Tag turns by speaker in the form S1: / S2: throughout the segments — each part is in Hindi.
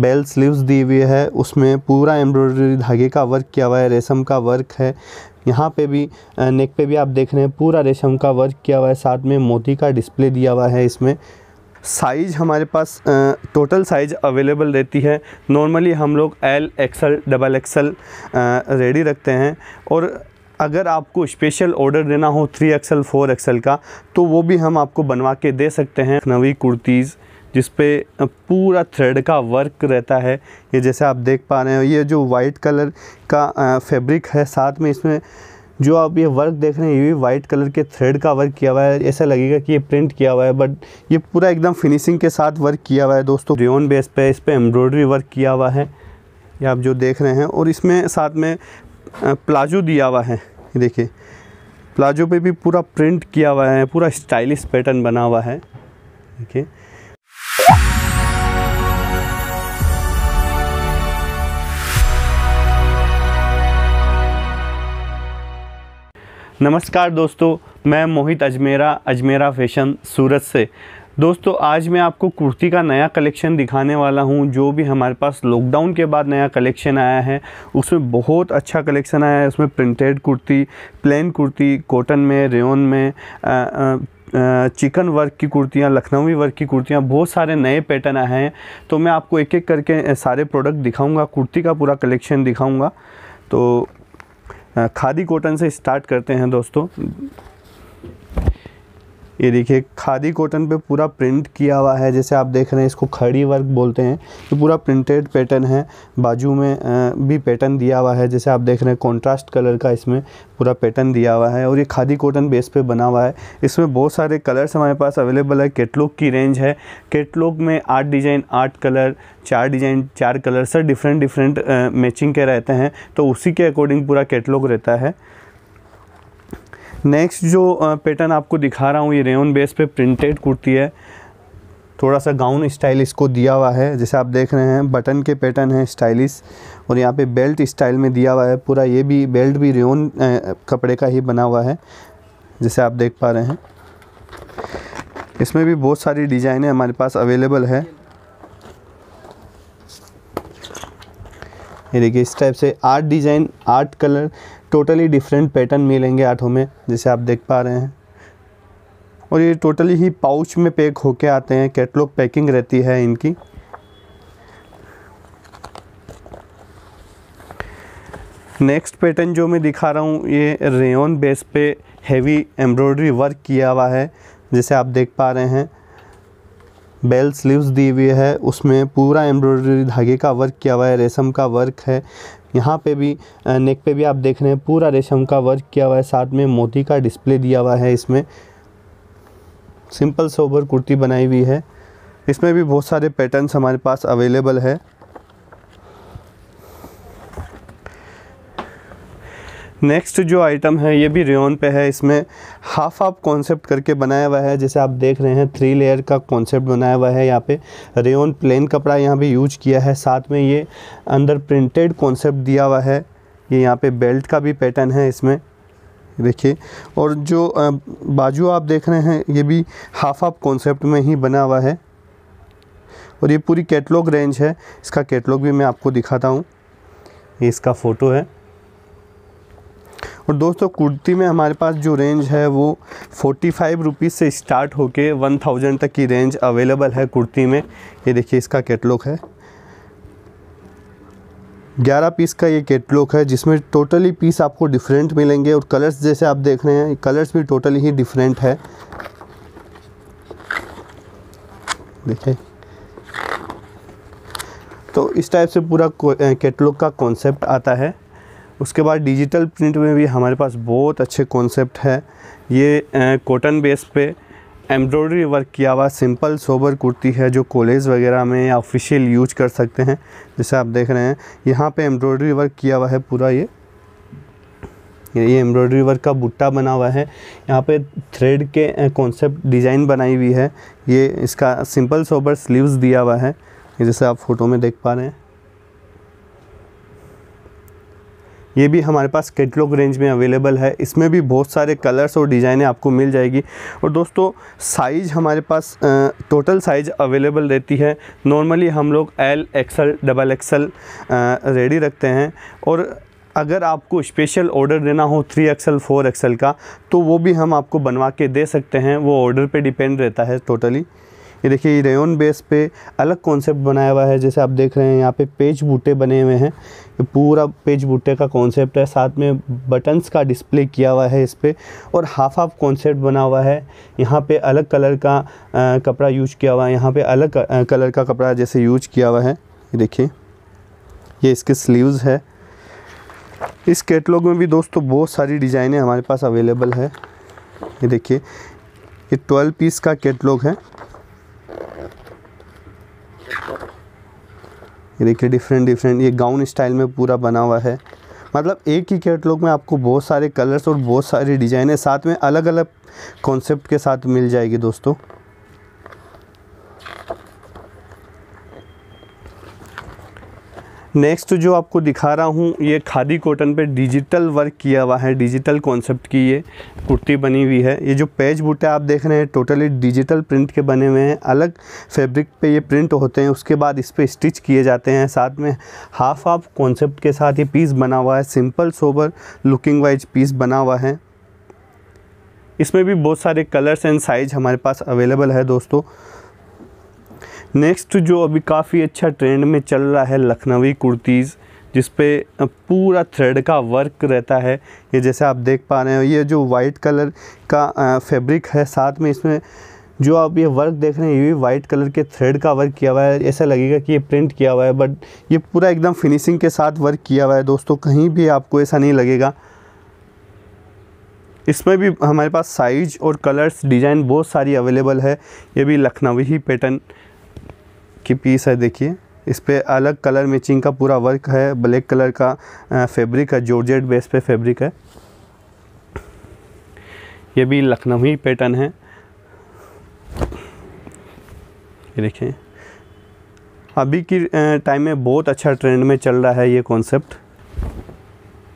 S1: बेल स्लीव्स दी हुई है उसमें पूरा एम्ब्रॉयडरी धागे का वर्क किया हुआ है रेशम का वर्क है यहाँ पे भी नेक पे भी आप देख रहे हैं पूरा रेशम का वर्क किया हुआ है साथ में मोती का डिस्प्ले दिया हुआ है इसमें साइज हमारे पास टोटल साइज अवेलेबल रहती है नॉर्मली हम लोग L XL double XL ready रखते हैं और अगर आपको स्पेशल ऑर्डर देना हो थ्री एक्सल फोर एक्सल का तो वो भी हम आपको बनवा के दे सकते हैं नवी कुर्तीज़ जिस पे पूरा थ्रेड का वर्क रहता है ये जैसे आप देख पा रहे हो ये जो वाइट कलर का फैब्रिक है साथ में इसमें जो आप ये वर्क देख रहे हैं ये भी वाइट कलर के थ्रेड का वर्क किया हुआ है ऐसा लगेगा कि ये प्रिंट किया हुआ है बट ये पूरा एकदम फिनिशिंग के साथ वर्क किया हुआ है दोस्तों रेन बेस पे इस पर एम्ब्रॉयडरी वर्क किया हुआ है ये आप जो देख रहे हैं और इसमें साथ में प्लाजो दिया हुआ है देखिए प्लाजो पे भी पूरा प्रिंट किया हुआ है पूरा स्टाइलिश पैटर्न बना हुआ है देखिए नमस्कार दोस्तों मैं मोहित अजमेरा अजमेरा फैशन सूरत से दोस्तों आज मैं आपको कुर्ती का नया कलेक्शन दिखाने वाला हूं जो भी हमारे पास लॉकडाउन के बाद नया कलेक्शन आया है उसमें बहुत अच्छा कलेक्शन आया है उसमें printed kurti plain kurti cotton में रेन में आ, आ, चिकन वर्क की कुर्तियाँ लखनवी वर्क की कुर्तियाँ बहुत सारे नए पैटर्न आए हैं तो मैं आपको एक एक करके सारे प्रोडक्ट दिखाऊंगा कुर्ती का पूरा कलेक्शन दिखाऊंगा तो खादी कॉटन से स्टार्ट करते हैं दोस्तों ये देखिए खादी कॉटन पे पूरा प्रिंट किया हुआ है जैसे आप देख रहे हैं इसको खड़ी वर्क बोलते हैं ये पूरा प्रिंटेड पैटर्न है बाजू में भी पैटर्न दिया हुआ है जैसे आप देख रहे हैं कॉन्ट्रास्ट कलर का इसमें पूरा पैटर्न दिया हुआ है और ये खादी कॉटन बेस पे बना हुआ है इसमें बहुत सारे कलर्स हमारे पास अवेलेबल है केटलॉग की रेंज है केटलॉग में आठ डिज़ाइन आठ कलर चार डिज़ाइन चार colour sir different different matching के रहते हैं तो उसी के अकॉर्डिंग पूरा केटलॉग रहता है नेक्स्ट जो पैटर्न आपको दिखा रहा हूँ ये रेन बेस पे प्रिंटेड कुर्ती है थोड़ा सा गाउन स्टाइल इसको दिया हुआ है जैसे आप देख रहे हैं बटन के पैटर्न है स्टाइलिश और यहाँ पे बेल्ट स्टाइल में दिया हुआ है पूरा ये भी बेल्ट भी रेन कपड़े का ही बना हुआ है जैसे आप देख पा रहे हैं इसमें भी बहुत सारी डिज़ाइनें हमारे पास अवेलेबल है ये देखिए इस टाइप से आठ डिज़ाइन आठ कलर टोटली डिफरेंट पैटर्न मिलेंगे आठों में जैसे आप देख पा रहे हैं और ये टोटली ही पाउच में पैक होके आते हैं कैटलॉग पैकिंग रहती है इनकी नेक्स्ट पैटर्न जो मैं दिखा रहा हूँ ये रेयन बेस पे हैवी एम्ब्रॉयडरी वर्क किया हुआ है जैसे आप देख पा रहे हैं बेल स्लीव्स दी हुई है उसमें पूरा एम्ब्रॉयडरी धागे का वर्क किया हुआ है रेशम का वर्क है यहाँ पे भी नेक पे भी आप देख रहे हैं पूरा रेशम का वर्क किया हुआ है साथ में मोती का डिस्प्ले दिया हुआ है इसमें सिंपल सोबर कुर्ती बनाई हुई है इसमें भी बहुत सारे पैटर्न्स हमारे पास अवेलेबल है नेक्स्ट जो आइटम है ये भी रेन पे है इसमें हाफ आप कॉन्सेप्ट करके बनाया हुआ है जैसे आप देख रहे हैं थ्री लेयर का कॉन्सेप्ट बनाया हुआ है यहाँ पे रेन प्लेन कपड़ा यहाँ भी यूज किया है साथ में ये अंदर प्रिंटेड कॉन्सेप्ट दिया हुआ है ये यहाँ पे बेल्ट का भी पैटर्न है इसमें देखिए और जो बाजू आप देख रहे हैं ये भी हाफ आप कॉन्सेप्ट में ही बना हुआ है और ये पूरी कैटलॉग रेंज है इसका कैटलॉग भी मैं आपको दिखाता हूँ ये इसका फ़ोटो है और दोस्तों कुर्ती में हमारे पास जो रेंज है वो फोर्टी फाइव रुपीज़ से स्टार्ट होके वन थाउजेंड तक की रेंज अवेलेबल है कुर्ती में ये देखिए इसका कैटलॉग है ग्यारह पीस का ये कैटलॉग है जिसमें टोटली पीस आपको डिफरेंट मिलेंगे और कलर्स जैसे आप देख रहे हैं कलर्स भी टोटली ही डिफरेंट है देखिए तो इस टाइप से पूरा कैटलॉग का कॉन्सेप्ट आता है उसके बाद डिजिटल प्रिंट में भी हमारे पास बहुत अच्छे कॉन्सेप्ट है ये कॉटन बेस पे एम्ब्रॉयडरी वर्क किया हुआ सिंपल सोबर कुर्ती है जो कॉलेज वगैरह में या ऑफिशियल यूज कर सकते हैं जैसे आप देख रहे हैं यहाँ पे एम्ब्रॉयडरी वर्क किया हुआ है पूरा ये ये एम्ब्रॉयडरी वर्क का बुट्टा बना हुआ है यहाँ पे थ्रेड के कॉन्सेप्ट डिज़ाइन बनाई हुई है ये इसका सिंपल सोबर स्लीव्स दिया हुआ है जैसे आप फोटो में देख पा रहे हैं ये भी हमारे पास कैटलॉग रेंज में अवेलेबल है इसमें भी बहुत सारे कलर्स और डिज़ाइनें आपको मिल जाएगी और दोस्तों साइज़ हमारे पास टोटल साइज़ अवेलेबल रहती है नॉर्मली हम लोग L XL double XL ready रखते हैं और अगर आपको स्पेशल ऑर्डर देना हो थ्री एक्सल फोर एक्सल का तो वो भी हम आपको बनवा के दे सकते हैं वो ऑर्डर पे डिपेंड रहता है टोटली ये देखिए रेयन बेस पे अलग कॉन्सेप्ट बनाया हुआ है जैसे आप देख रहे हैं यहाँ पे पेज बूटे बने हुए हैं पूरा पेज बूटे का कॉन्सेप्ट है साथ में बटन्स का डिस्प्ले किया हुआ है इस पर और हाफ हाफ कॉन्सेप्ट बना हुआ है यहाँ पे अलग कलर का कपड़ा यूज किया हुआ है यहाँ पे अलग कलर का कपड़ा जैसे यूज किया हुआ है देखिए ये इसके स्लीव्स है इस कैटलॉग में भी दोस्तों बहुत सारी डिज़ाइनें हमारे पास अवेलेबल है ये देखिए ये ट्वेल्व पीस का कैटलॉग है ये देखिए डिफरेंट डिफरेंट ये गाउन स्टाइल में पूरा बना हुआ है मतलब एक ही कैटलॉग में आपको बहुत सारे कलर्स और बहुत डिजाइन है साथ में अलग अलग कॉन्सेप्ट के साथ मिल जाएगी दोस्तों नेक्स्ट जो आपको दिखा रहा हूँ ये खादी कॉटन पे डिजिटल वर्क किया हुआ है डिजिटल कॉन्सेप्ट की ये कुर्ती बनी हुई है ये जो पेज बूटे आप देख रहे हैं टोटली डिजिटल प्रिंट के बने हुए हैं अलग फैब्रिक पे ये प्रिंट होते हैं उसके बाद इस पर स्टिच किए जाते हैं साथ में हाफ हाफ कॉन्सेप्ट के साथ ये पीस बना हुआ है simple sober looking wise piece बना हुआ है इसमें भी बहुत सारे कलर्स एंड साइज हमारे पास अवेलेबल है दोस्तों नेक्स्ट जो अभी काफ़ी अच्छा ट्रेंड में चल रहा है लखनवी कुर्तीज़ जिस पे पूरा थ्रेड का वर्क रहता है ये जैसे आप देख पा रहे हो ये जो वाइट कलर का फैब्रिक है साथ में इसमें जो आप ये वर्क देख रहे हैं ये भी वाइट कलर के थ्रेड का वर्क किया हुआ है ऐसा लगेगा कि ये प्रिंट किया हुआ है बट ये पूरा एकदम फिनिशिंग के साथ वर्क किया हुआ है दोस्तों कहीं भी आपको ऐसा नहीं लगेगा इसमें भी हमारे पास साइज और कलर्स डिज़ाइन बहुत सारी अवेलेबल है ये भी लखनवी पैटर्न की पीस है देखिए इस पर अलग कलर मैचिंग का पूरा वर्क है ब्लैक कलर का फैब्रिक है जॉर्जेट बेस पे फैब्रिक है ये भी लखनवी पैटर्न है ये अभी की टाइम में बहुत अच्छा ट्रेंड में चल रहा है ये कॉन्सेप्ट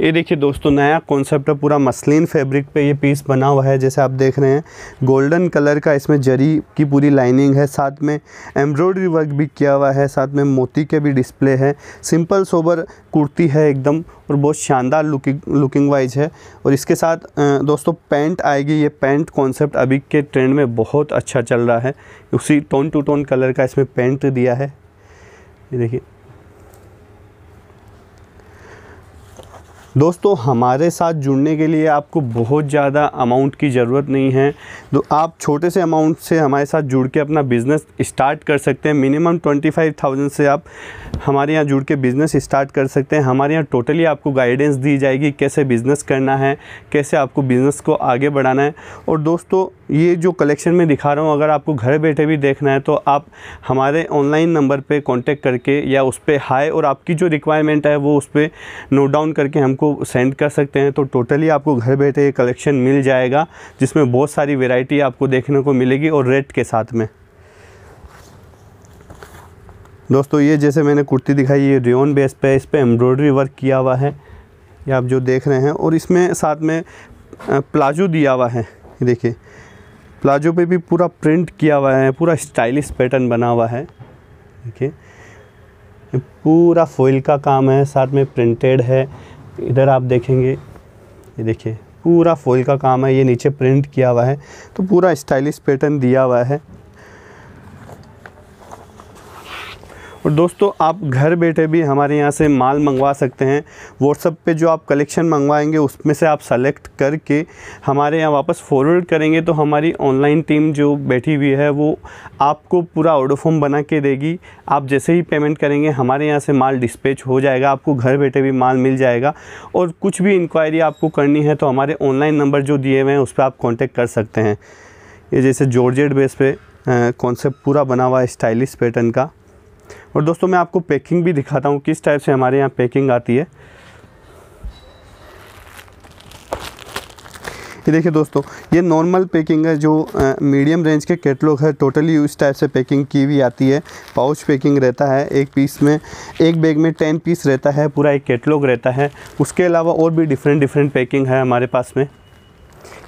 S1: ये देखिए दोस्तों नया कॉन्सेप्ट है पूरा मसलिन फैब्रिक पे ये पीस बना हुआ है जैसे आप देख रहे हैं गोल्डन कलर का इसमें जरी की पूरी लाइनिंग है साथ में एम्ब्रॉयडरी वर्क भी किया हुआ है साथ में मोती के भी डिस्प्ले है सिंपल सोबर कुर्ती है एकदम और बहुत शानदार लुकिंग लुकिंग वाइज है और इसके साथ दोस्तों पैंट आएगी ये पैंट कॉन्सेप्ट अभी के ट्रेंड में बहुत अच्छा चल रहा है उसी टोन टू टोन कलर का इसमें पेंट दिया है ये देखिए दोस्तों हमारे साथ जुड़ने के लिए आपको बहुत ज़्यादा अमाउंट की ज़रूरत नहीं है तो आप छोटे से अमाउंट से हमारे साथ जुड़ के अपना बिज़नेस स्टार्ट कर सकते हैं मिनिमम ट्वेंटी फाइव थाउजेंड से आप हमारे यहाँ जुड़ के बिज़नेस स्टार्ट कर सकते हैं हमारे यहाँ टोटली आपको गाइडेंस दी जाएगी कैसे बिज़नेस करना है कैसे आपको बिज़नेस को आगे बढ़ाना है और दोस्तों ये जो कलेक्शन में दिखा रहा हूँ अगर आपको घर बैठे भी देखना है तो आप हमारे ऑनलाइन नंबर पर कॉन्टेक्ट करके या उस पर हाई और आपकी जो रिक्वायरमेंट है वो उस पर नोट डाउन करके हमको को सेंड कर सकते हैं तो टोटली आपको घर बैठे ये कलेक्शन मिल जाएगा जिसमें बहुत सारी वेराइटी आपको देखने को मिलेगी और रेट के साथ में दोस्तों ये जैसे मैंने कुर्ती दिखाई ये रियोन बेस पे इस पर एम्ब्रॉयडरी वर्क किया हुआ है ये आप जो देख रहे हैं और इसमें साथ में प्लाजो दिया हुआ है देखिए प्लाजो पे भी पूरा प्रिंट किया हुआ है पूरा स्टाइलिश पैटर्न बना हुआ है देखिए पूरा फॉइल का काम है साथ में प्रिंटेड है इधर आप देखेंगे ये देखिए पूरा फोल का काम है ये नीचे प्रिंट किया हुआ है तो पूरा स्टाइलिश पैटर्न दिया हुआ है और दोस्तों आप घर बैठे भी हमारे यहाँ से माल मंगवा सकते हैं व्हाट्सअप पे जो आप कलेक्शन मंगवाएंगे उसमें से आप सेलेक्ट करके हमारे यहाँ वापस फॉरवर्ड करेंगे तो हमारी ऑनलाइन टीम जो बैठी हुई है वो आपको पूरा ऑर्डर फॉर्म बना के देगी आप जैसे ही पेमेंट करेंगे हमारे यहाँ से माल डिस्पैच हो जाएगा आपको घर बैठे भी माल मिल जाएगा और कुछ भी इंक्वायरी आपको करनी है तो हमारे ऑनलाइन नंबर जो दिए हुए हैं उस पर आप कॉन्टेक्ट कर सकते हैं ये जैसे जॉर्जेट बेस पे कॉन्सेप्ट पूरा बना हुआ है स्टाइलिश पैटर्न का और दोस्तों मैं आपको पैकिंग भी दिखाता हूँ किस टाइप से हमारे यहाँ पैकिंग आती है ये देखिए दोस्तों ये नॉर्मल पैकिंग है जो मीडियम रेंज के कैटलॉग है टोटली उस टाइप से पैकिंग की हुई आती है पाउच पैकिंग रहता है एक पीस में एक बैग में टेन पीस रहता है पूरा एक कैटलॉग रहता है उसके अलावा और भी डिफरेंट डिफरेंट पैकिंग है हमारे पास में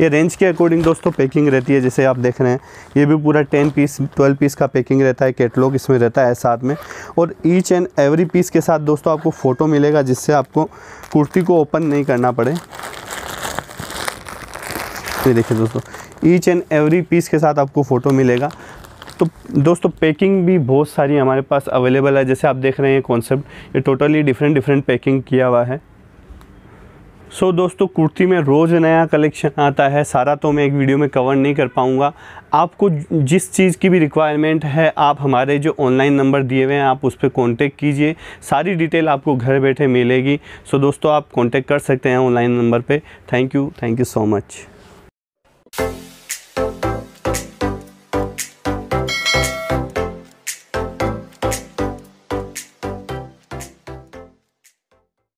S1: ये रेंज के अकॉर्डिंग दोस्तों पैकिंग रहती है जैसे आप देख रहे हैं ये भी पूरा टेन पीस ट्वेल्व पीस का पैकिंग रहता है कैटलॉग इसमें रहता है साथ में और ईच एंड एवरी पीस के साथ दोस्तों आपको फ़ोटो मिलेगा जिससे आपको कुर्ती को ओपन नहीं करना पड़े ये देखिए दोस्तों ईच एंड एवरी पीस के साथ आपको फ़ोटो मिलेगा तो दोस्तों पैकिंग भी बहुत सारी हमारे पास अवेलेबल है जैसे आप देख रहे हैं कॉन्सेप्ट ये टोटली डिफरेंट डिफरेंट पैकिंग किया हुआ है सो so, दोस्तों कुर्ती में रोज़ नया कलेक्शन आता है सारा तो मैं एक वीडियो में कवर नहीं कर पाऊँगा आपको जिस चीज़ की भी रिक्वायरमेंट है आप हमारे जो ऑनलाइन नंबर दिए हुए हैं आप उस पर कॉन्टेक्ट कीजिए सारी डिटेल आपको घर बैठे मिलेगी सो so, दोस्तों आप कॉन्टेक्ट कर सकते हैं ऑनलाइन नंबर पर thank you thank you so much